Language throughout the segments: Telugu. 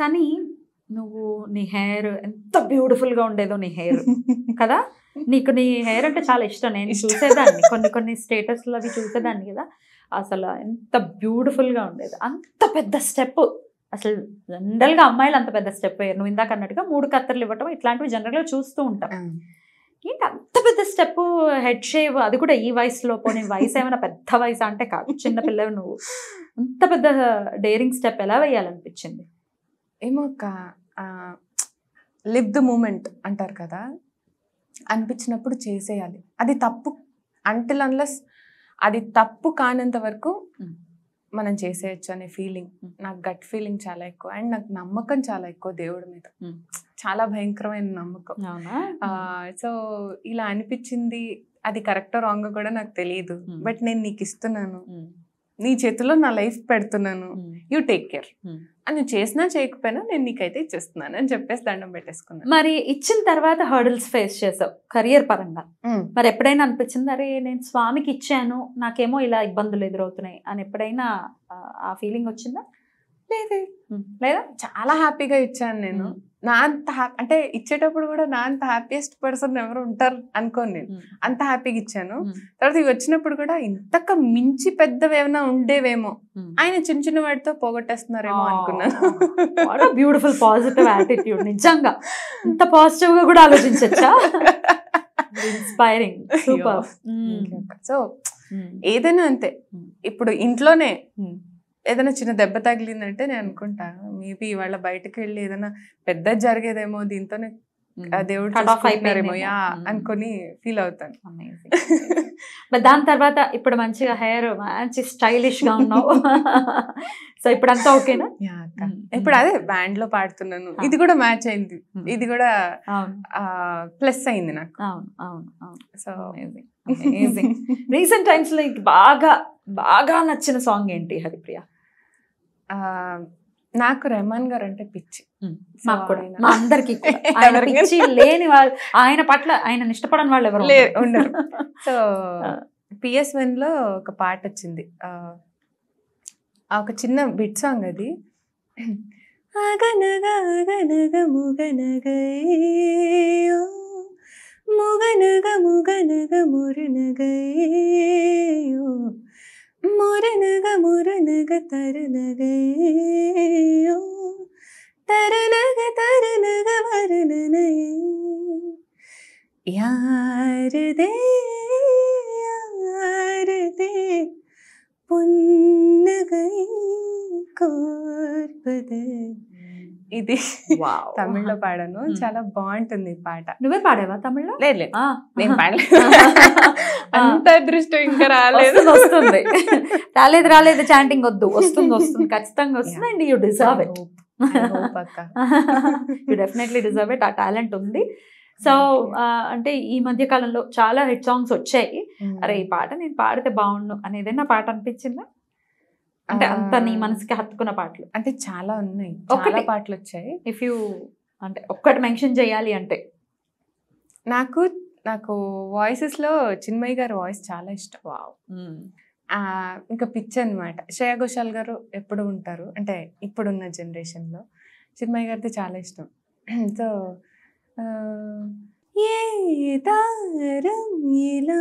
కానీ నువ్వు నీ హెయిర్ ఎంత బ్యూటిఫుల్గా ఉండేదో నీ హెయిర్ కదా నీకు నీ హెయిర్ అంటే చాలా ఇష్టం నేను చూసేదాన్ని కొన్ని కొన్ని స్టేటస్లు అవి చూసేదాన్ని కదా అసలు ఎంత బ్యూటిఫుల్గా ఉండేది అంత పెద్ద స్టెప్ అసలు జనరల్గా అమ్మాయిలు అంత పెద్ద స్టెప్ అయ్యారు నువ్వు ఇందాక అన్నట్టుగా మూడు కత్తర్లు ఇవ్వటం ఇట్లాంటివి జనరల్గా చూస్తూ ఉంటాం ఏంటి అంత పెద్ద స్టెప్ హెడ్ షేవ్ అది కూడా ఈ వయసులో పోనీ వయసు ఏమైనా పెద్ద వయసు అంటే కాదు చిన్నపిల్లవి నువ్వు అంత పెద్ద డేరింగ్ స్టెప్ ఎలా వేయాలనిపించింది ఏమో ఒక లివ్ ద మూమెంట్ అంటారు కదా అనిపించినప్పుడు చేసేయాలి అది తప్పు అంటిల్ అన్లస్ అది తప్పు కానంత వరకు మనం చేసేయచ్చు అనే ఫీలింగ్ నాకు గట్ ఫీలింగ్ చాలా ఎక్కువ అండ్ నాకు నమ్మకం చాలా ఎక్కువ దేవుడి మీద చాలా భయంకరమైన నమ్మకం సో ఇలా అనిపించింది అది కరెక్ట్ రాంగ్ కూడా నాకు తెలియదు బట్ నేను నీకు ఇస్తున్నాను నీ చేతిలో నా లైఫ్ పెడుతున్నాను యూ టేక్ కేర్ నువ్వు చేసినా చేయకపోయినా నేను నీకైతే ఇచ్చేస్తున్నాను అని చెప్పేసి దండం పెట్టేసుకున్నాను మరి ఇచ్చిన తర్వాత హర్డల్స్ ఫేస్ చేసావు కెరియర్ పరంగా మరి ఎప్పుడైనా అనిపించింది అరే నేను స్వామికి ఇచ్చాను నాకేమో ఇలా ఇబ్బందులు ఎదురవుతున్నాయి అని ఎప్పుడైనా ఆ ఫీలింగ్ వచ్చిందా లేదు లేదా చాలా హ్యాపీగా ఇచ్చాను నేను నా అంత అంటే ఇచ్చేటప్పుడు కూడా నా అంత హ్యాపీయెస్ట్ పర్సన్ ఎవరు ఉంటారు అనుకోను నేను అంత హ్యాపీగా ఇచ్చాను తర్వాత ఇవి వచ్చినప్పుడు కూడా ఇంతక మించి పెద్దవి ఏమైనా ఉండేవేమో ఆయన చిన్న చిన్న వాటితో పోగొట్టేస్తున్నారేమో అనుకున్నాను బ్యూటిఫుల్ పాజిటివ్ యాటిట్యూడ్ నిజంగా ఇంత పాజిటివ్ గా కూడా ఆలోచించచ్చా ఇన్స్పైరింగ్ సూపర్ సో ఏదైనా అంతే ఇప్పుడు ఇంట్లోనే ఏదైనా చిన్న దెబ్బ తగిలిందంటే నేను అనుకుంటాను మేబీ ఇవాళ బయటకు వెళ్ళి ఏదైనా పెద్ద జరిగేదేమో దీంతోనే దేవుడు అయిపోయారేమో యా అనుకొని ఫీల్ అవుతాను దాని తర్వాత ఇప్పుడు మంచిగా హెయిర్ మంచి స్టైలిష్ గా ఉన్నావు సో ఇప్పుడు అంతా ఓకేనా ఇప్పుడు అదే బ్యాండ్ లో పాడుతున్నాను ఇది కూడా మ్యాచ్ అయింది ఇది కూడా ప్లస్ అయింది నాకు సో రీసెంట్ టైమ్స్ లో బాగా బాగా నచ్చిన సాంగ్ ఏంటి హరిప్రియ నాకు రెహమాన్ గారు అంటే పిచ్చి మాకు కూడా అందరికి ఆయన పిచ్చి లేని వాళ్ళు ఆయన పట్ల ఆయన ఇష్టపడని వాళ్ళు ఎవరు ఉండరు సో పిఎస్ వన్ లో ఒక పాట వచ్చింది ఒక చిన్న బిట్ సాంగ్ అది అగనగా అగనగ ముగనగయ్యో ముగనగ ముగనగ మురునగయ్యో தருநகையோ தருநக தருநக வருணனையே யாருதே யாருதே பொன்னகை கோர்ப்பது ఇది తమిళ్లో పాడాను చాలా బాగుంటుంది పాట నువ్వే పాడావా తమిళ్లో లేదు లేదు నేను పాడలేదు అంత అదృష్టం ఇంకా రాలేదు వస్తుంది రాలేదు రాలేదు చాంటింగ్ వద్దు వస్తుంది వస్తుంది ఖచ్చితంగా వస్తుంది and you deserve it you definitely deserve it ఆ టాలెంట్ ఉంది సో అంటే ఈ మధ్య కాలంలో చాలా హిట్ సాంగ్స్ వచ్చాయి hmm. అరే ఈ పాట నేను పాడితే బాగుండు అనేదైనా పాట అనిపించిందా అంటే అంత నీ మనసుకి హత్తుకున్న పాటలు అంటే చాలా ఉన్నాయి ఒకటి పాటలు వచ్చాయి ఇఫ్ యూ అంటే ఒక్కటి మెన్షన్ చేయాలి అంటే నాకు నాకు వాయిసెస్లో చిన్మయ్య గారి వాయిస్ చాలా ఇష్టం వావ్ ఇంకా పిచ్ అనమాట శ్రేయా ఘోషాల్ గారు ఎప్పుడు ఉంటారు అంటే ఇప్పుడున్న జనరేషన్లో చిన్మయ్య గారిది చాలా ఇష్టం సో ఏ తారం ఇలా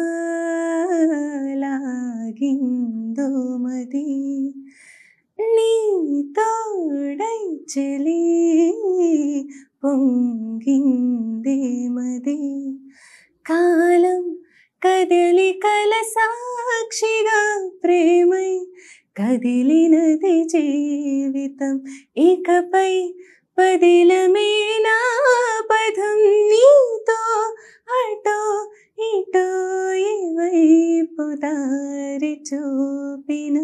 చెలి పొంగింది మది కాలం కదలి కల సాక్షిగా ప్రేమై కదిలినది జీవితం ఇకపై పదిలమే నా పదం నీతో అటో ఇటో ఇవైపు దారి చూపిన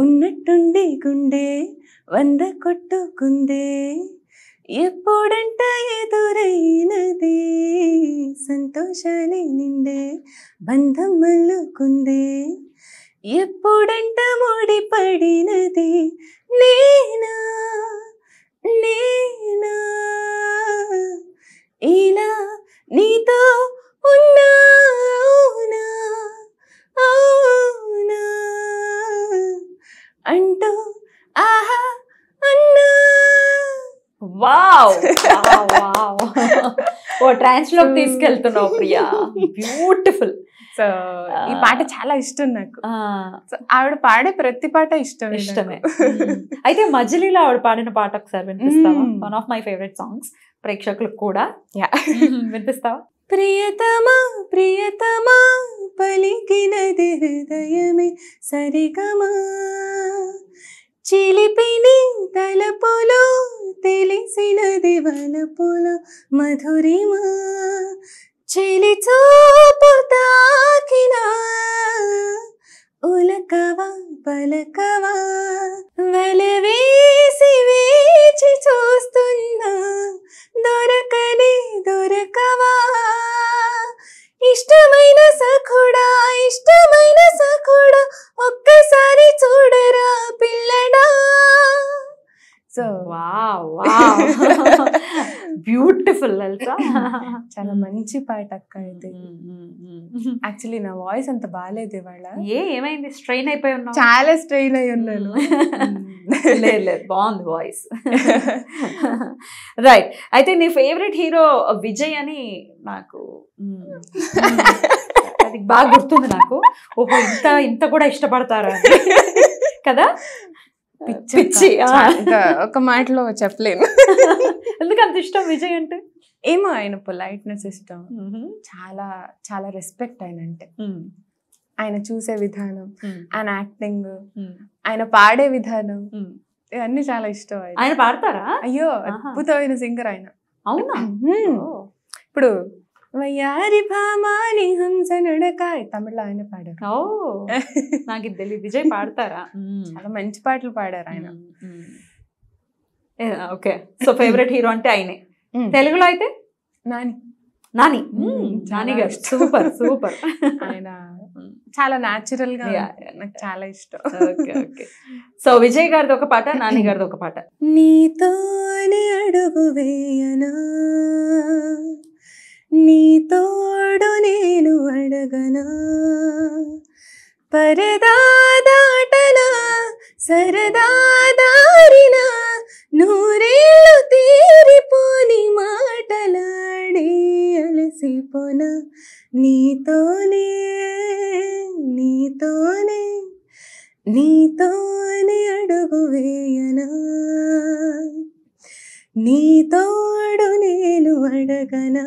ఉన్నట్టుండి గుండె వంద కొట్టుకుందే ఎప్పుడంట ఎదురైనది సంతోషాలి నిండే బంధం మల్లుకుందే ఎప్పుడంట ముడిపడినది నేనా వావ్ వావ్ ఓ hmm. తీసుకెళ్తున్నావు ప్రియా బ్యూటిఫుల్ సో ఈ పాట చాలా ఇష్టం నాకు ఆవిడ పాడే ప్రతి పాట ఇష్టం ఇష్టమే hmm. అయితే మజిలీలో ఆవిడ పాడిన పాట ఒకసారి వినిపిస్తావా one of my favourite songs ప్రేక్షకులకు కూడా యా hmm. వినిపిస్తావా ప్రియతమా ప్రియతమా పలికినది హృదయమే సరిగమా చిలిపిని తలపులు తెలిసినది వలపులు మధురిమ చెలి చూపు తాకిన ఉలకవా పలకవా వలవేసి వేచి చూస్తున్నా దొరకని దొరకవా తెలుసా చాలా మంచి పాట అక్క ఇది యాక్చువల్లీ నా వాయిస్ అంత బాగాలేదు ఇవాళ ఏ ఏమైంది స్ట్రెయిన్ అయిపోయి ఉన్నా చాలా స్ట్రెయిన్ అయి ఉన్నాను లేదు లేదు బాగుంది వాయిస్ రైట్ అయితే నీ ఫేవరెట్ హీరో విజయ్ అని నాకు అది బాగా గుర్తుంది నాకు ఓహో ఇంత ఇంత కూడా ఇష్టపడతారా కదా పిచ్చి ఒక మాటలో చెప్పలేను ఎందుకు అంత ఇష్టం విజయ్ అంటే ఏమో ఆయన పొలైట్నెస్ ఇష్టం చాలా చాలా రెస్పెక్ట్ ఆయన అంటే ఆయన చూసే విధానం ఆయన యాక్టింగ్ ఆయన పాడే విధానం ఇవన్నీ చాలా ఇష్టం ఆయన పాడతారా అయ్యో అద్భుతమైన సింగర్ ఆయన అవునా ఇప్పుడు వయ్యారి భామాని హంస నుడకాయ్ తమిళ ఆయన పాడారు ఓ నాకు ఇది తెలియదు విజయ్ పాడతారా చాలా మంచి పాటలు పాడారు ఆయన ఓకే సో ఫేవరెట్ హీరో అంటే ఆయనే తెలుగులో అయితే నాని నాని నాని సూపర్ సూపర్ ఆయన చాలా న్యాచురల్ గా నాకు చాలా ఇష్టం సో విజయ్ గారిది ఒక పాట నాని గారిది ఒక పాట నీతోనే అడుగు వేయనా నీ నేను అడగనా పరదా దాటనా సరదా దారినా నూరే నా నీతోనే నీతోనే నీతోనే అడుగు వేయనా నీతోడు నేను అడగనా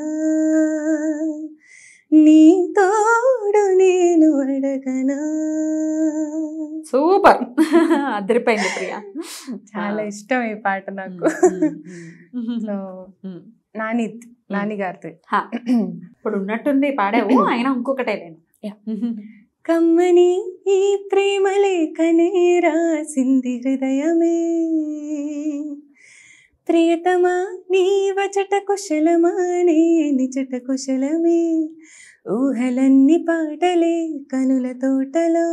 నీతోడు నేను అడగనా సూపర్ అదిరిపోయింది ప్రియా చాలా ఇష్టం ఈ పాట నాకు నాని నాని గారితో ఇప్పుడు ఉన్నట్టుంది పాడావు ఆయన ఇంకొకటే నేను కమ్మని ఈ ప్రేమ లేఖనే రాసింది హృదయమే ప్రియతమా నీ వచట కుశలమా నే నిచట కుశలమే ఊహలన్నీ పాటలే కనుల తోటలో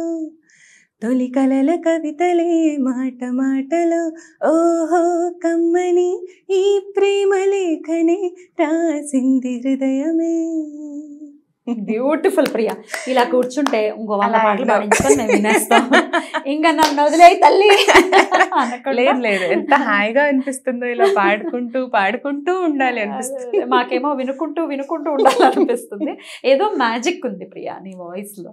తొలి కలల కవితలే మాట మాటలో ఓహో కమ్మని ఈ ప్రేమ లేఖనే రాసింది హృదయమే బ్యూటిఫుల్ ప్రియా ఇలా కూర్చుంటే ఇంకో వాళ్ళ పాటలు పాడించుకొని వినేస్తాం ఇంకా నన్ను వదిలే తల్లి లేదు లేదు ఎంత హాయిగా అనిపిస్తుందో ఇలా పాడుకుంటూ పాడుకుంటూ ఉండాలి అనిపిస్తుంది మాకేమో వినుకుంటూ వినుకుంటూ ఉండాలనిపిస్తుంది ఏదో మ్యాజిక్ ఉంది ప్రియా నీ వాయిస్ లో